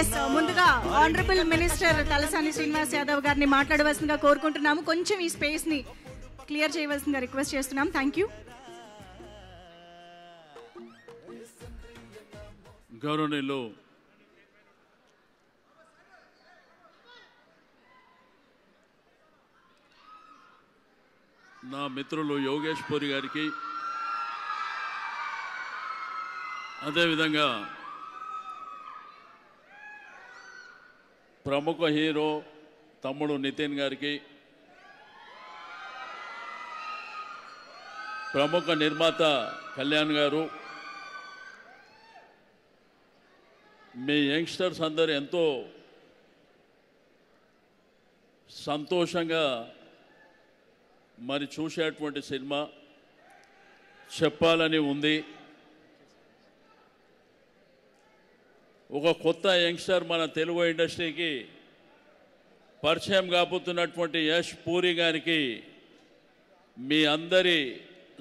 yes ముందుగా honourable minister Talasani Srinivas Yadav గారిని మాట్లాడవలసిందిగా కోరుకుంటున్నాము కొంచెం ఈ స్పేస్ ని క్లియర్ చేయవలసిందిగా రిక్వెస్ట్ చేస్తున్నాం థ్యాంక్ యూ గౌరవనీయులు నా మిత్రులు యోగేష్ పూరి గారికి అదేవిధంగా ప్రముఖ హీరో తమ్ముడు నితిన్ గారికి ప్రముఖ నిర్మాత కళ్యాణ్ గారు మీ యంగ్స్టర్స్ అందరు ఎంతో సంతోషంగా మరి చూసేటువంటి సినిమా చెప్పాలని ఉంది ఒక కొత్త యంగ్స్టర్ మన తెలుగు ఇండస్ట్రీకి పరిచయం కాబోతున్నటువంటి యశ్ పూరి గారికి మీ అందరి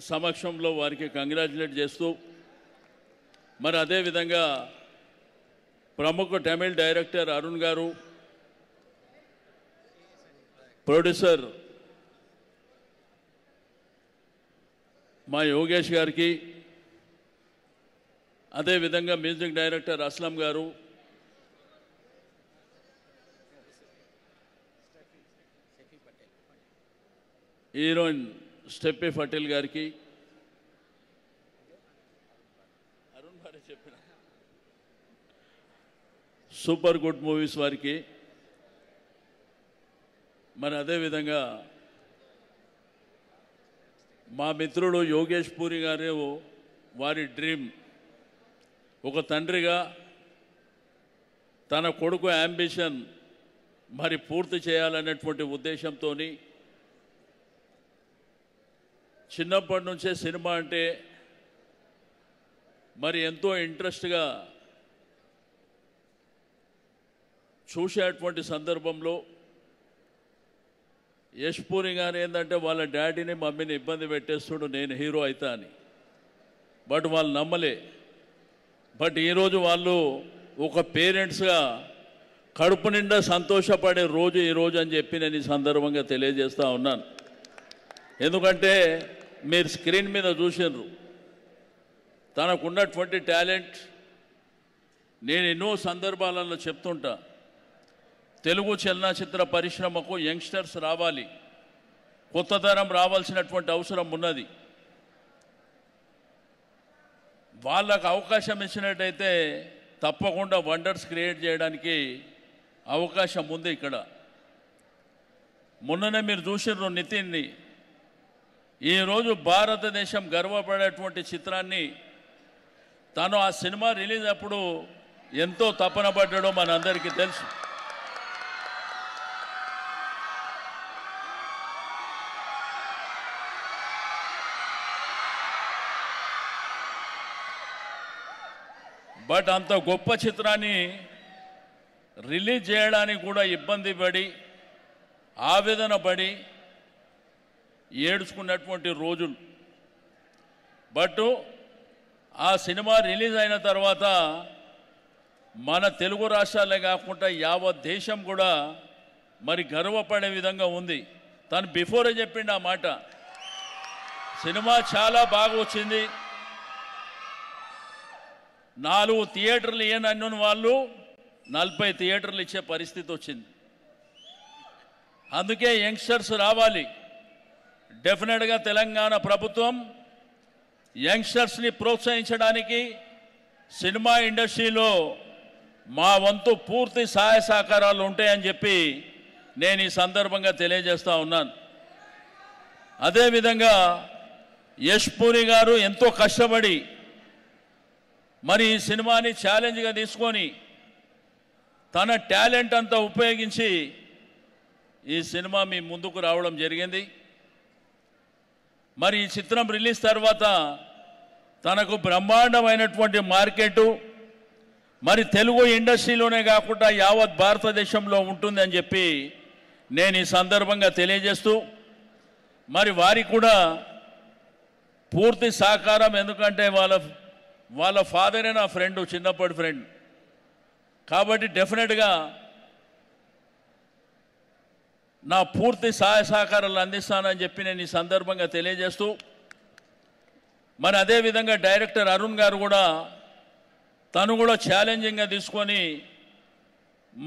సమక్షంలో వారికి కంగ్రాచులేట్ చేస్తూ మరి అదేవిధంగా ప్రముఖ తమిళ్ డైరెక్టర్ అరుణ్ గారు ప్రొడ్యూసర్ మా యోగేష్ గారికి అదేవిధంగా మ్యూజిక్ డైరెక్టర్ అస్లం గారు హీరోయిన్ స్టెప్పీ పటేల్ గారికి అరుణ్ చెప్పిన సూపర్ గుడ్ మూవీస్ వారికి మరి అదేవిధంగా మా మిత్రుడు యోగేష్ పూరి గారు వారి డ్రీమ్ ఒక తండ్రిగా తన కొడుకు అంబిషన్ మరి పూర్తి చేయాలనేటువంటి ఉద్దేశంతో చిన్నప్పటి నుంచే సినిమా అంటే మరి ఎంతో ఇంట్రెస్ట్గా చూసేటువంటి సందర్భంలో యశ్పూరి గారు ఏంటంటే వాళ్ళ డాడీని మమ్మీని ఇబ్బంది పెట్టేస్తుడు నేను హీరో అవుతా అని బట్ వాళ్ళు నమ్మలే బట్ ఈరోజు వాళ్ళు ఒక పేరెంట్స్గా కడుపు నిండా సంతోషపడే రోజు ఈరోజు అని చెప్పి నేను ఈ సందర్భంగా తెలియజేస్తూ ఉన్నాను ఎందుకంటే మీరు స్క్రీన్ మీద చూసినారు తనకున్నటువంటి టాలెంట్ నేను ఎన్నో సందర్భాలలో చెప్తుంటా తెలుగు చలనచిత్ర పరిశ్రమకు యంగ్స్టర్స్ రావాలి కొత్త తరం రావాల్సినటువంటి అవసరం ఉన్నది వాళ్ళకు అవకాశం ఇచ్చినట్టయితే తప్పకుండా వండర్స్ క్రియేట్ చేయడానికి అవకాశం ఉంది ఇక్కడ మొన్ననే మీరు చూసిర్రు నితిన్ని ఈరోజు భారతదేశం గర్వపడేటువంటి చిత్రాన్ని తను ఆ సినిమా రిలీజ్ అప్పుడు ఎంతో తపన పడ్డాడో మనందరికీ తెలుసు బట్ అంత గొప్ప చిత్రాన్ని రిలీజ్ చేయడానికి కూడా ఇబ్బంది పడి ఆవేదన పడి ఏడుచుకున్నటువంటి రోజులు బట్ ఆ సినిమా రిలీజ్ అయిన తర్వాత మన తెలుగు రాష్ట్రాలే కాకుండా యావత్ దేశం కూడా మరి గర్వపడే విధంగా ఉంది తను బిఫోరే చెప్పిండు ఆ మాట సినిమా చాలా బాగా వచ్చింది నాలుగు థియేటర్లు ఏనన్నుని వాళ్ళు నలభై థియేటర్లు ఇచ్చే పరిస్థితి వచ్చింది అందుకే యంగ్స్టర్స్ రావాలి డెఫినెట్గా తెలంగాణ ప్రభుత్వం యంగ్స్టర్స్ని ప్రోత్సహించడానికి సినిమా ఇండస్ట్రీలో మా వంతు పూర్తి సహాయ సహకారాలు ఉంటాయని చెప్పి నేను ఈ సందర్భంగా తెలియజేస్తూ ఉన్నాను అదేవిధంగా యశ్పూరి గారు ఎంతో కష్టపడి మరి ఈ సినిమాని ఛాలెంజ్గా తీసుకొని తన టాలెంట్ అంతా ఉపయోగించి ఈ సినిమా మీ ముందుకు రావడం జరిగింది మరి ఈ చిత్రం రిలీజ్ తర్వాత తనకు బ్రహ్మాండమైనటువంటి మార్కెటు మరి తెలుగు ఇండస్ట్రీలోనే కాకుండా యావత్ భారతదేశంలో ఉంటుందని చెప్పి నేను ఈ సందర్భంగా తెలియజేస్తూ మరి వారికి కూడా పూర్తి సహకారం ఎందుకంటే వాళ్ళ వాళ్ళ ఫాదరే నా ఫ్రెండ్ చిన్నప్పటి ఫ్రెండ్ కాబట్టి డెఫినెట్గా నా పూర్తి సహాయ సహకారాలు అందిస్తానని చెప్పి నేను ఈ సందర్భంగా తెలియజేస్తూ మరి అదేవిధంగా డైరెక్టర్ అరుణ్ గారు కూడా తను కూడా ఛాలెంజింగ్గా తీసుకొని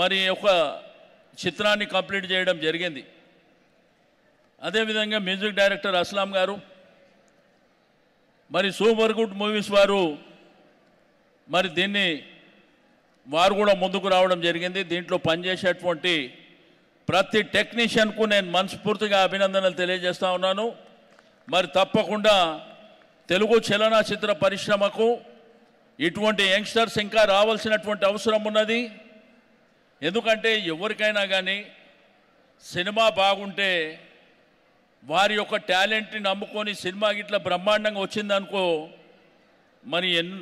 మరి ఒక చిత్రాన్ని కంప్లీట్ చేయడం జరిగింది అదేవిధంగా మ్యూజిక్ డైరెక్టర్ అస్లాం గారు మరి సూపర్ గుడ్ మూవీస్ వారు మరి దీన్ని వారు కూడా ముందుకు రావడం జరిగింది దీంట్లో పనిచేసేటువంటి ప్రతి టెక్నీషియన్కు నేను మనస్ఫూర్తిగా అభినందనలు తెలియజేస్తూ ఉన్నాను మరి తప్పకుండా తెలుగు చలనచిత్ర పరిశ్రమకు ఇటువంటి యంగ్స్టర్స్ ఇంకా రావాల్సినటువంటి అవసరం ఉన్నది ఎందుకంటే ఎవరికైనా కానీ సినిమా బాగుంటే వారి యొక్క టాలెంట్ని నమ్ముకొని సినిమా గిట్ల బ్రహ్మాండంగా వచ్చిందనుకో మరి ఎన్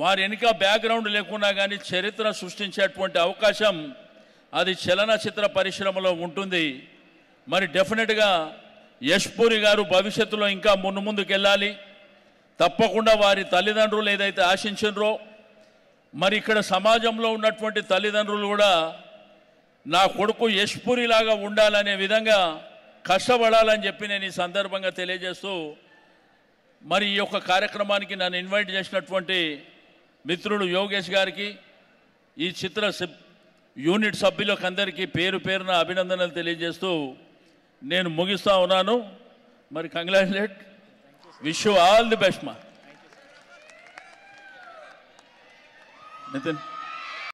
వారి వెనుక బ్యాక్గ్రౌండ్ లేకుండా కానీ చరిత్ర సృష్టించేటువంటి అవకాశం అది చలనచిత్ర పరిశ్రమలో ఉంటుంది మరి డెఫినెట్గా యశ్పూరి గారు భవిష్యత్తులో ఇంకా మున్ను ముందుకెళ్ళాలి తప్పకుండా వారి తల్లిదండ్రులు ఏదైతే ఆశించినరో మరి ఇక్కడ సమాజంలో ఉన్నటువంటి తల్లిదండ్రులు కూడా నా కొడుకు యశ్పూరిలాగా ఉండాలనే విధంగా కష్టపడాలని చెప్పి నేను ఈ సందర్భంగా తెలియజేస్తూ మరి ఈ యొక్క కార్యక్రమానికి నన్ను ఇన్వైట్ చేసినటువంటి మిత్రుడు యోగేష్ గారికి ఈ చిత్ర యూనిట్ సభ్యులకందరికీ పేరు పేరున అభినందనలు తెలియజేస్తూ నేను ముగిస్తూ ఉన్నాను మరి congratulate wish all the best మా నితిన్